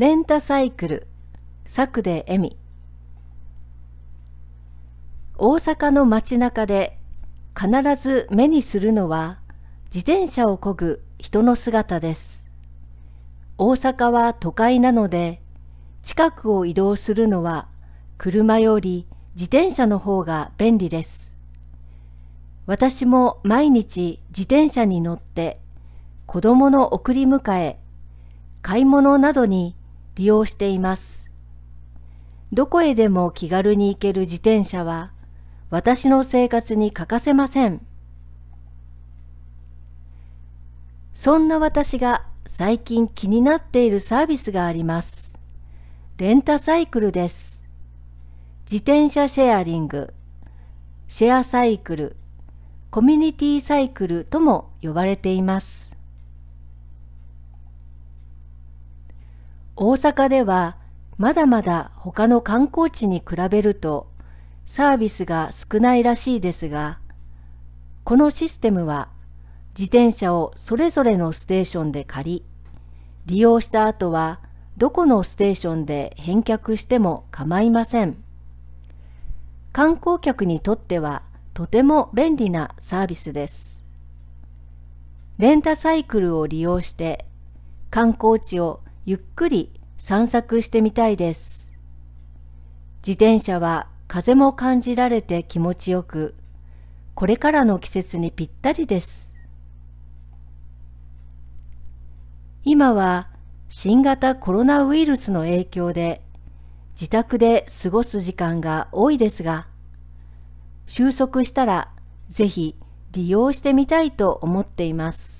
レンタサイクル作で恵美大阪の街中で必ず目にするのは自転車をこぐ人の姿です大阪は都会なので近くを移動するのは車より自転車の方が便利です私も毎日自転車に乗って子供の送り迎え買い物などに利用しています。どこへでも気軽に行ける自転車は私の生活に欠かせません。そんな私が最近気になっているサービスがあります。レンタサイクルです。自転車シェアリング、シェアサイクル、コミュニティサイクルとも呼ばれています。大阪ではまだまだ他の観光地に比べるとサービスが少ないらしいですが、このシステムは自転車をそれぞれのステーションで借り、利用した後はどこのステーションで返却しても構いません。観光客にとってはとても便利なサービスです。レンタサイクルを利用して観光地をゆっくり散策してみたいです。自転車は風も感じられて気持ちよく、これからの季節にぴったりです。今は新型コロナウイルスの影響で自宅で過ごす時間が多いですが、収束したらぜひ利用してみたいと思っています。